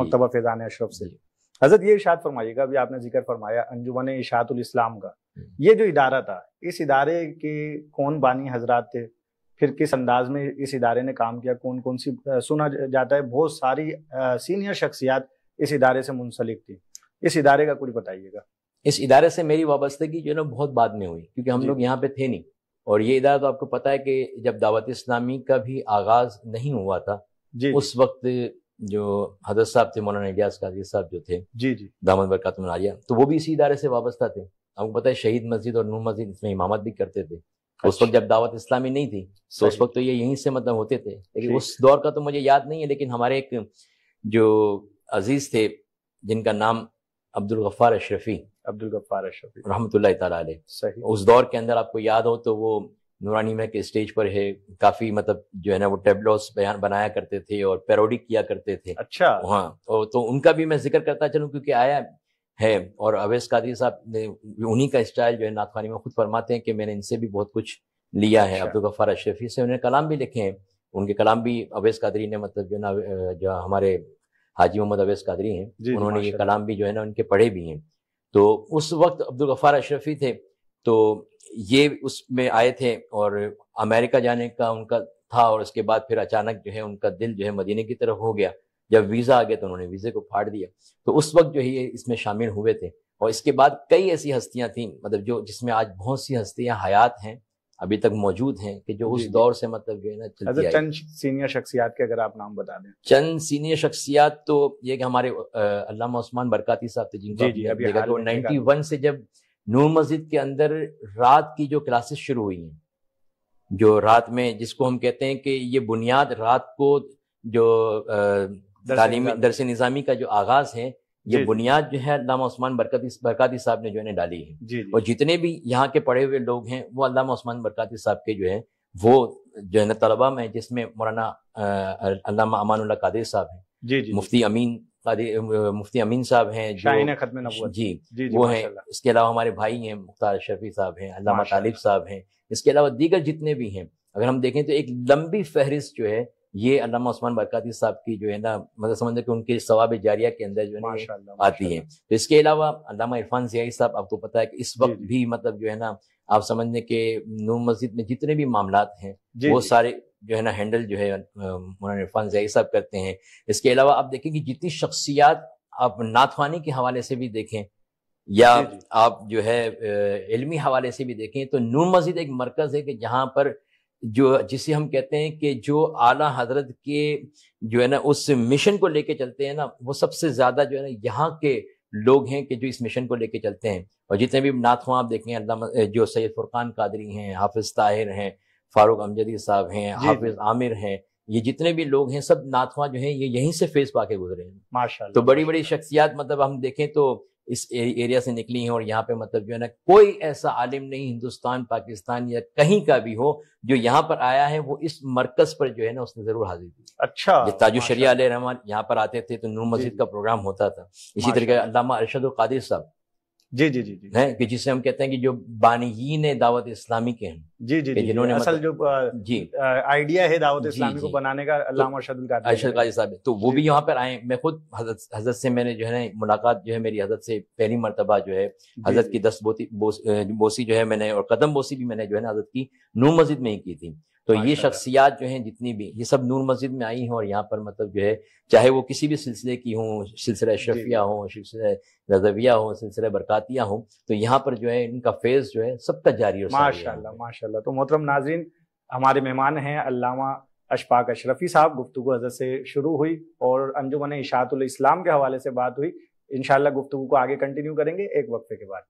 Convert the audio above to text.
मकतबा फैजान अशरफ से हजरत ये इशात फरमाइएगा अभी आपने जिक्र फरमाया अंजुमन इशातुल इस्लाम का ये जो इदारा था इस इदारे के कौन बानी हजरात थे फिर किस अंदाज में इस इदारे ने काम किया कौन कौन सी सुना जाता है बहुत सारी सीनियर शख्सियात इस इदारे से मुंसलिक थी इस इदारे का कुछ बताइएगा इस इदारे से मेरी वाबस्तगी जो ना बहुत बाद में हुई क्योंकि हम लोग यहाँ पे थे नहीं और ये इदारा तो आपको पता है कि जब दावत इस्लामी का भी आगाज नहीं हुआ था उस वक्त जो हजरत साहब थे मौलाना इलियास काजी साहब जो थे जी जी दामन बरकत नारिया तो वो भी इसी इदारे से वाबस्ता थे आपको पता है शहीद मस्जिद और नूर मस्जिद इसमें इमामत भी करते थे अच्छा। उस वक्त जब दावत इस्लामी नहीं थी तो उस वक्त तो ये यहीं से मतलब होते थे लेकिन उस दौर का तो मुझे याद नहीं है लेकिन हमारे एक जो अजीज थे जिनका नाम अब्दुल गफ्फार अशरफी अब्दुल गफ्फार अशरफी रहमत सही उस दौर के अंदर आपको याद हो तो वो नूरानी में के स्टेज पर है काफी मतलब जो है ना वो टेबलोस बयान बनाया करते थे और पेरोडिक किया करते थे अच्छा हाँ और तो, तो उनका भी मैं जिक्र करता चलूँ क्योंकि आया है और अवेश कादरी साहब ने उन्हीं का स्टाइल जो है नाथवानी में खुद फरमाते हैं कि मैंने इनसे भी बहुत कुछ लिया है अच्छा। अब्दुल गफ्फार अशरफी से उन्होंने कलाम भी लिखे हैं उनके कलाम भी अवेश कादरी ने मतलब जो ना जो हमारे हाजी मोहम्मद अवेश कादरी हैं उन्होंने ये कलाम भी जो है ना उनके पढ़े भी हैं तो उस वक्त अब्दुल गफ्फार अशरफी थे तो ये उसमें आए थे और अमेरिका जाने का उनका था और उसके बाद फिर अचानक जो है उनका दिल जो है मदीने की तरफ हो गया जब वीज़ा आ गया तो उन्होंने वीज़े को फाड़ दिया तो उस वक्त जो है ये इसमें शामिल हुए थे और इसके बाद कई ऐसी हस्तियां थी मतलब जो जिसमें आज बहुत सी हस्तियां हयात हैं अभी तक मौजूद हैं कि जो उस दौर से मतलब जो है ना अच्छा, चंद सीनियर शख्सियात के अगर आप नाम बता दें चंद सीनियर शख्सियात तो ये कि हमारे अल्लाह उस्मान बरकती साहब थे जिनको तो नाइनटी वन से जब नूर मस्जिद के अंदर रात की जो क्लासेस शुरू हुई हैं जो रात में जिसको हम कहते हैं कि ये बुनियाद रात को जो तालीम दरस निज़ामी का जो आगाज़ है ये बुनियाद जो है अल्लामा उस्मान बरकती बरकती साहब ने जो है डाली है और जितने भी यहाँ के पढ़े हुए लोग हैं वो अल्लामा उस्मान बरकती साहब के जो है वो जो है ना तलबा में जिसमें मौलाना अल्लामा अमानुल्ला कादिर साहब हैं मुफ्ती अमीन कादी मुफ्ती अमीन साहब हैं जो जी, जी, जी वो हैं इसके अलावा हमारे भाई हैं मुख्तार शफी साहब हैं अलामा तालिब साहब हैं इसके अलावा दीगर जितने भी हैं अगर हम देखें तो एक लंबी फहरिस्त जो है ये अलामा उस्मान बरकती साहब की जो है ना मतलब समझ कि उनके सवाब जारिया के अंदर जो है आती है तो इसके अलावा अलामा इरफान जियाई साहब आपको पता है कि इस वक्त भी मतलब जो है ना आप समझने के नूर मस्जिद में जितने भी मामला हैं वो सारे जो है ना हैंडल जो है मौलाना इरफान जही साहब करते हैं इसके अलावा आप देखें कि जितनी शख्सियात आप नाथवानी के हवाले से भी देखें या आप जो है इलमी हवाले से भी देखें तो नूर मस्जिद एक मरकज़ है कि जहाँ पर जो जिसे हम कहते हैं कि जो आला हजरत के जो है ना उस मिशन को लेके चलते हैं ना वो सबसे ज़्यादा जो है ना यहाँ के लोग हैं कि जो इस मिशन को लेके चलते हैं और जितने भी नाथवा आप देखें जो सैयद फुरकान कादरी हैं हाफिज ताहिर हैं फारूक अमजदी साहब हैं हाफिज आमिर हैं ये जितने भी लोग हैं सब नाथवा जो हैं ये यहीं से फेस पाके गुजरे हैं माशा तो बड़ी बड़ी शख्सियात मतलब हम देखें तो इस एरिया से निकली हैं और यहाँ पे मतलब जो है ना कोई ऐसा आलिम नहीं हिंदुस्तान पाकिस्तान या कहीं का भी हो जो यहाँ पर आया है वो इस मरकज पर जो है ना उसने जरूर हाजिर की अच्छा ये ताजु शरिया रहमान यहाँ पर आते थे तो नूर मस्जिद का प्रोग्राम होता था इसी तरीके अलामा अरशद कादिर साहब जी जी जी जी है कि जिसे हम कहते हैं कि जो है दावत इस्लामी के हैं जी जी जिन्होंने असल मतलब जो जी आइडिया है दावत इस्लामी को बनाने का अल्लाह तो अरशद गाजी साहब तो वो भी यहाँ पर आए मैं खुद हजरत से मैंने जो है ना मुलाकात जो है मेरी हजरत से पहली मरतबा जो है हजरत की दस बोती बोसी जो है मैंने और कदम बोसी भी मैंने जो है ना हजरत की नू मस्जिद में ही की थी तो हाँ ये हाँ शख्सियात जो हैं जितनी भी ये सब नूर मस्जिद में आई हैं और यहाँ पर मतलब जो है चाहे वो किसी भी सिलसिले की हों सिलसिला शफिया हों सिलसिला रजविया हों सिलसिला बरकातिया हों तो यहाँ पर जो है इनका फेज जो है सबका जारी माशा माशा तो मोहतरम नाजरीन हमारे मेहमान हैं अलामा अशफाक अशरफी साहब गुफ्तु हजरत से शुरू हुई और अंजुमन इशातुल इस्लाम के हवाले से बात हुई इन गुफ्तु को आगे कंटिन्यू करेंगे एक वक्फे के बाद